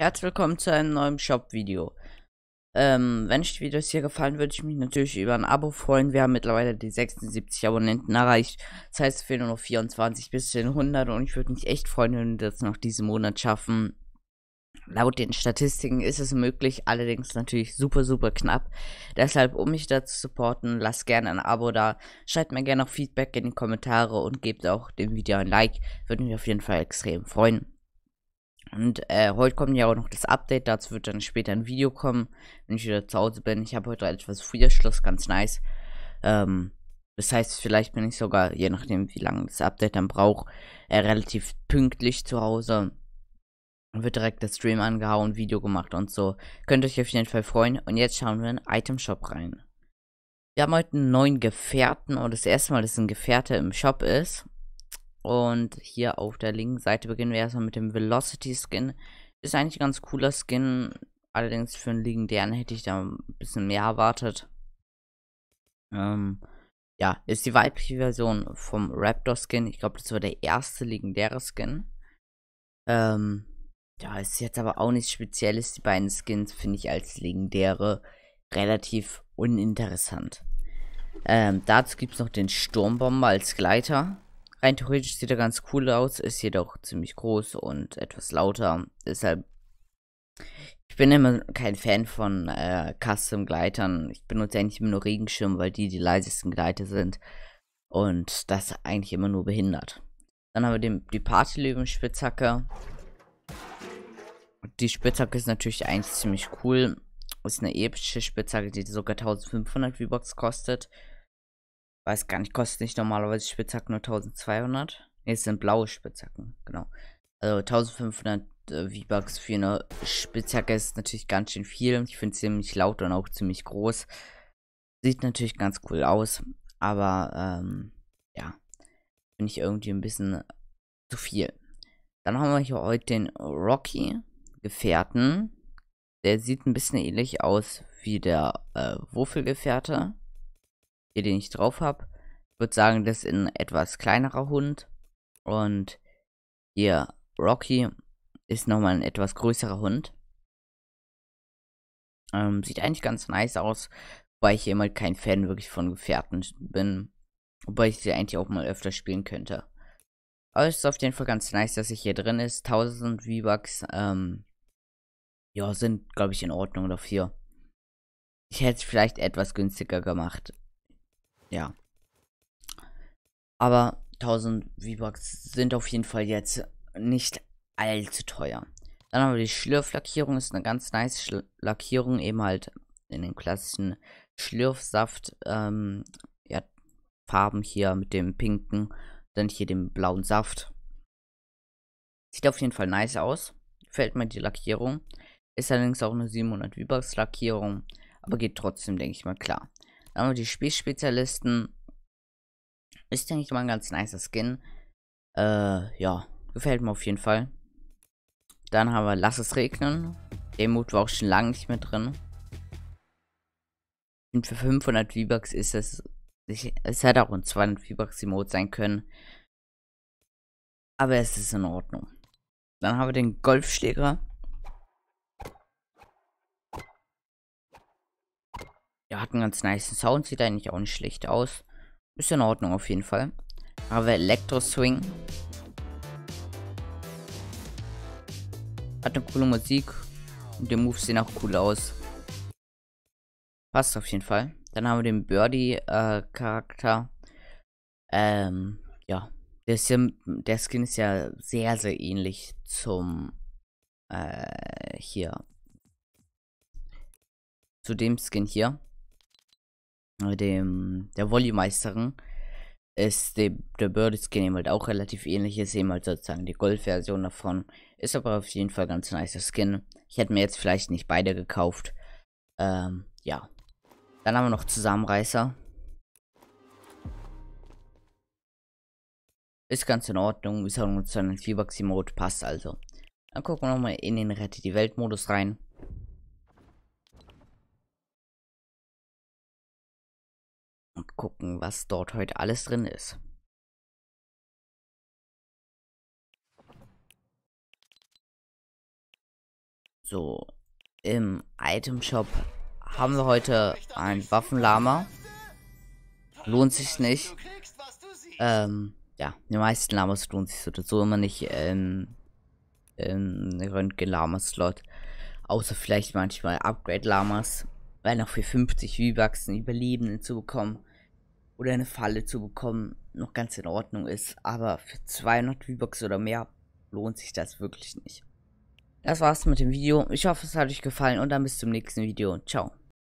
Herzlich willkommen zu einem neuen Shop-Video. Ähm, wenn euch die Videos hier gefallen, würde ich mich natürlich über ein Abo freuen. Wir haben mittlerweile die 76 Abonnenten erreicht. Das heißt, es fehlen nur noch 24 bis 100 und ich würde mich echt freuen, wenn wir das noch diesen Monat schaffen. Laut den Statistiken ist es möglich, allerdings natürlich super, super knapp. Deshalb, um mich da zu supporten, lasst gerne ein Abo da, schreibt mir gerne noch Feedback in die Kommentare und gebt auch dem Video ein Like. Würde mich auf jeden Fall extrem freuen. Und äh, heute kommt ja auch noch das Update, dazu wird dann später ein Video kommen, wenn ich wieder zu Hause bin. Ich habe heute etwas früher Schluss, ganz nice. Ähm, das heißt, vielleicht bin ich sogar, je nachdem wie lange das Update dann braucht, äh, relativ pünktlich zu Hause. Wird direkt der Stream angehauen, Video gemacht und so. Könnt euch auf jeden Fall freuen. Und jetzt schauen wir in den Item Shop rein. Wir haben heute einen neuen Gefährten und das erste Mal, dass ein Gefährte im Shop ist. Und hier auf der linken Seite beginnen wir erstmal mit dem Velocity Skin. Ist eigentlich ein ganz cooler Skin. Allerdings für einen legendären hätte ich da ein bisschen mehr erwartet. Ähm, ja, ist die weibliche Version vom Raptor Skin. Ich glaube, das war der erste legendäre Skin. Ähm, ja, ist jetzt aber auch nichts Spezielles. Die beiden Skins finde ich als legendäre relativ uninteressant. Ähm, dazu gibt es noch den Sturmbomber als Gleiter. Rein theoretisch sieht er ganz cool aus, ist jedoch ziemlich groß und etwas lauter. Deshalb, ich bin immer kein Fan von äh, Custom-Gleitern. Ich benutze eigentlich immer nur Regenschirme, weil die die leisesten Gleiter sind. Und das eigentlich immer nur behindert. Dann haben wir den, die löwen spitzhacke Die Spitzhacke ist natürlich eigentlich ziemlich cool. Ist eine epische Spitzhacke, die sogar 1500 v box kostet. Weiß gar nicht, kostet nicht normalerweise Spitzhacken nur 1200. Ne, es sind blaue Spitzhacken, genau. Also 1500 äh, V-Bucks für eine Spitzhacke ist natürlich ganz schön viel. Ich finde es ziemlich laut und auch ziemlich groß. Sieht natürlich ganz cool aus, aber ähm, ja, finde ich irgendwie ein bisschen zu viel. Dann haben wir hier heute den Rocky Gefährten. Der sieht ein bisschen ähnlich aus wie der äh, Wurfelgefährte hier den ich drauf habe. Ich würde sagen, das ist ein etwas kleinerer Hund. Und hier Rocky ist nochmal ein etwas größerer Hund. Ähm, sieht eigentlich ganz nice aus, weil ich immer kein Fan wirklich von Gefährten bin. Wobei ich sie eigentlich auch mal öfter spielen könnte. Aber es ist auf jeden Fall ganz nice, dass ich hier drin ist. 1000 V-Bucks, ähm, ja, sind, glaube ich, in Ordnung dafür. Ich hätte es vielleicht etwas günstiger gemacht ja. Aber 1000 V-Bucks sind auf jeden Fall jetzt nicht allzu teuer. Dann haben wir die Schlürflackierung, ist eine ganz nice Schl Lackierung, eben halt in den klassischen Schlürfsaft, ähm, ja, Farben hier mit dem pinken, dann hier dem blauen Saft. Sieht auf jeden Fall nice aus, gefällt mir die Lackierung. Ist allerdings auch eine 700 V-Bucks Lackierung, aber geht trotzdem, denke ich mal, klar. Aber die Spielspezialisten ist, denke ich mal, ein ganz nicer Skin. Äh, ja, gefällt mir auf jeden Fall. Dann haben wir Lass es regnen. Demut war auch schon lange nicht mehr drin. Und für 500 V-Bucks ist es. es hätte auch ein 200 V-Bucks Mode sein können. Aber es ist in Ordnung. Dann haben wir den Golfschläger. Ja, hat einen ganz nice Sound, sieht eigentlich auch nicht schlecht aus. Ist in Ordnung auf jeden Fall. Aber Electro Swing. Hat eine coole Musik. Und der Move sehen auch cool aus. Passt auf jeden Fall. Dann haben wir den Birdie-Charakter. Äh, ähm, ja. Der, Sim, der Skin ist ja sehr, sehr ähnlich zum äh, hier. Zu dem Skin hier dem der Volleymeisterin ist dem, der Birdie-Skin eben halt auch relativ ähnlich, ist eben halt sozusagen die Gold-Version davon. Ist aber auf jeden Fall ganz nicer Skin. Ich hätte mir jetzt vielleicht nicht beide gekauft. Ähm, ja. Dann haben wir noch Zusammenreißer. Ist ganz in Ordnung, ist auch nur zu einem 4 Mode passt also. Dann gucken wir nochmal in den Rette die Welt-Modus rein. und gucken, was dort heute alles drin ist. So, im Item Shop haben wir heute ein Waffenlama. Lohnt sich nicht. Ähm, ja, die meisten Lamas lohnt sich so immer nicht in, in Röntgen-Lama-Slot. Außer vielleicht manchmal Upgrade-Lamas. Weil noch für 50 V-Bucks einen Überlebenden zu bekommen, oder eine Falle zu bekommen noch ganz in Ordnung ist. Aber für 200 V-Bucks oder mehr lohnt sich das wirklich nicht. Das war's mit dem Video. Ich hoffe, es hat euch gefallen und dann bis zum nächsten Video. Ciao.